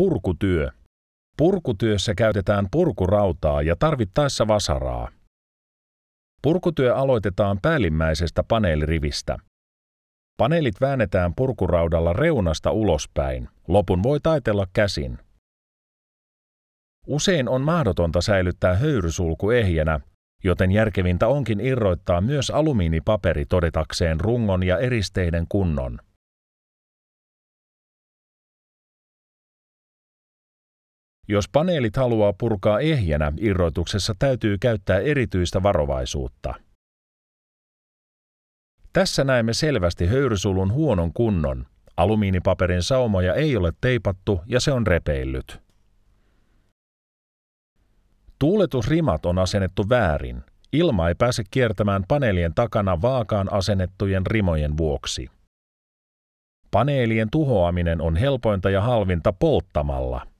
Purkutyö. Purkutyössä käytetään purkurautaa ja tarvittaessa vasaraa. Purkutyö aloitetaan päällimmäisestä paneelirivistä. Paneelit väännetään purkuraudalla reunasta ulospäin. Lopun voi taitella käsin. Usein on mahdotonta säilyttää höyrysulku ehjänä, joten järkevintä onkin irroittaa myös alumiinipaperi todetakseen rungon ja eristeiden kunnon. Jos paneelit haluaa purkaa ehjänä, irroituksessa täytyy käyttää erityistä varovaisuutta. Tässä näemme selvästi höyrysulun huonon kunnon. Alumiinipaperin saumoja ei ole teipattu ja se on repeillyt. Tuuletusrimat on asennettu väärin. Ilma ei pääse kiertämään paneelien takana vaakaan asennettujen rimojen vuoksi. Paneelien tuhoaminen on helpointa ja halvinta polttamalla –